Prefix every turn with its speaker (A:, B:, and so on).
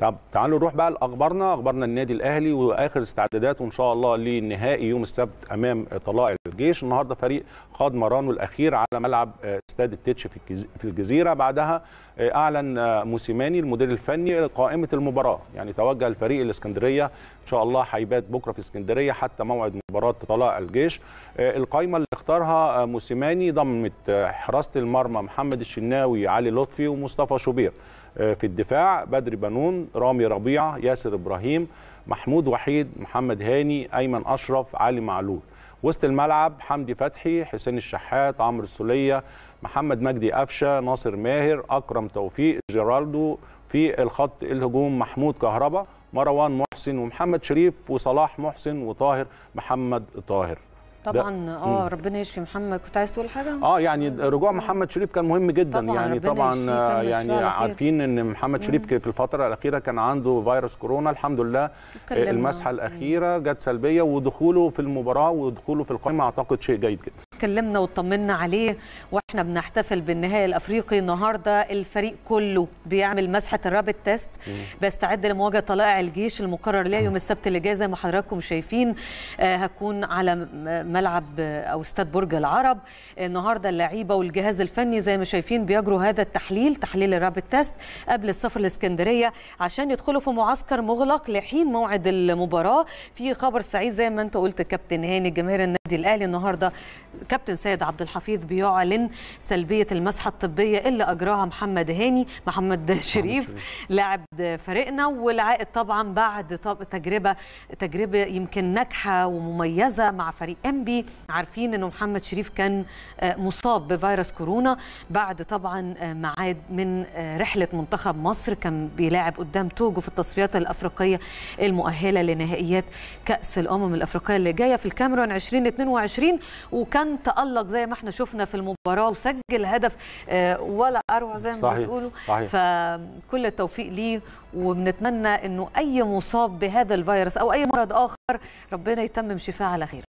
A: طب تعالوا نروح بقى لاخبارنا اخبارنا النادي الاهلي واخر استعداداته ان شاء الله للنهائي يوم السبت امام طلائع الجيش النهارده فريق خاض مرانه الاخير على ملعب آه، استاد التتش في الجزيره بعدها آه، اعلن آه، موسيماني المدير الفني قائمه المباراه يعني توجه الفريق الاسكندريه ان شاء الله هيبات بكره في اسكندريه حتى موعد مباراه طلائع الجيش القائمه اللي اختارها موسيماني ضمت حراسه المرمى محمد الشناوي علي لطفي ومصطفى شوبير آه، في الدفاع بدر بنون رامي ربيعه ياسر ابراهيم محمود وحيد محمد هاني ايمن اشرف علي معلول وسط الملعب حمدي فتحي حسين الشحات عمرو السوليه محمد مجدي قفشه ناصر ماهر اكرم توفيق جيرالدو في الخط الهجوم محمود كهربا مروان محسن ومحمد شريف وصلاح محسن وطاهر محمد طاهر طبعا اه
B: ربنا يشفي محمد كنت عايز تقول حاجه
A: اه يعني رجوع محمد شريف كان مهم جدا طبعًا يعني طبعا آه، يعني عارفين ان محمد شريف في الفتره الاخيره كان عنده فيروس كورونا الحمد لله المسحه الاخيره جت سلبيه ودخوله في المباراه ودخوله في القائمه اعتقد شيء جيد جدا
B: اتكلمنا وطمنا عليه واحنا بنحتفل بالنهائي الافريقي النهارده الفريق كله بيعمل مسحه الرابت تيست بيستعد لمواجهه طلائع الجيش المقرر لها يوم السبت اللي جاي زي ما حضراتكم شايفين آه، هكون على ملعب آه، او استاد برج العرب النهارده اللعيبه والجهاز الفني زي ما شايفين بيجروا هذا التحليل تحليل الرابت تيست قبل السفر لاسكندريه عشان يدخلوا في معسكر مغلق لحين موعد المباراه في خبر سعيد زي ما انت قلت كابتن هاني جماهير النادي الاهلي النهارده كابتن سيد عبد الحفيظ بيعلن سلبيه المسحه الطبيه اللي اجراها محمد هاني محمد شريف لاعب فريقنا والعائد طبعا بعد طب تجربه تجربه يمكن ناجحه ومميزه مع فريق انبي عارفين انه محمد شريف كان آه، مصاب بفيروس كورونا بعد طبعا آه، معاد من آه، رحله منتخب مصر كان بيلاعب قدام توجو في التصفيات الافريقيه المؤهله لنهائيات كاس الامم الافريقيه اللي جايه في الكاميرون 20 22 وكان تألق زي ما احنا شفنا في المباراة وسجل هدف آه، ولا أروع زي ما صحيح. بتقولوا صحيح. فكل التوفيق ليه وبنتمنى أنه أي مصاب بهذا الفيروس أو أي مرض آخر ربنا يتمم شفاه على خير